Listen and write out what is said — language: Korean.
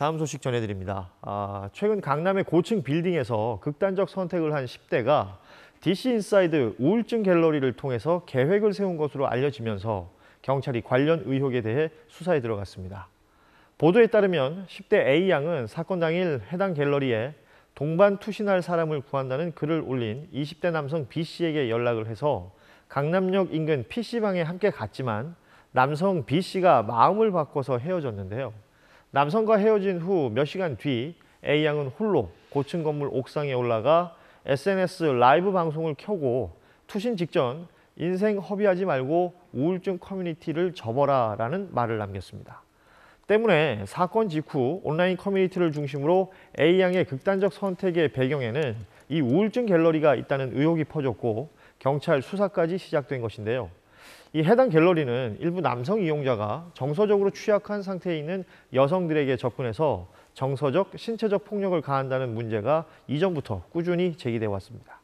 다음 소식 전해드립니다. 아, 최근 강남의 고층 빌딩에서 극단적 선택을 한 10대가 DC인사이드 우울증 갤러리를 통해서 계획을 세운 것으로 알려지면서 경찰이 관련 의혹에 대해 수사에 들어갔습니다. 보도에 따르면 10대 A양은 사건 당일 해당 갤러리에 동반 투신할 사람을 구한다는 글을 올린 20대 남성 B씨에게 연락을 해서 강남역 인근 PC방에 함께 갔지만 남성 B씨가 마음을 바꿔서 헤어졌는데요. 남성과 헤어진 후 몇 시간 뒤 A양은 홀로 고층 건물 옥상에 올라가 SNS 라이브 방송을 켜고 투신 직전 인생 허비하지 말고 우울증 커뮤니티를 접어라 라는 말을 남겼습니다. 때문에 사건 직후 온라인 커뮤니티를 중심으로 A양의 극단적 선택의 배경에는 이 우울증 갤러리가 있다는 의혹이 퍼졌고 경찰 수사까지 시작된 것인데요. 이 해당 갤러리는 일부 남성 이용자가 정서적으로 취약한 상태에 있는 여성들에게 접근해서 정서적, 신체적 폭력을 가한다는 문제가 이전부터 꾸준히 제기돼 왔습니다.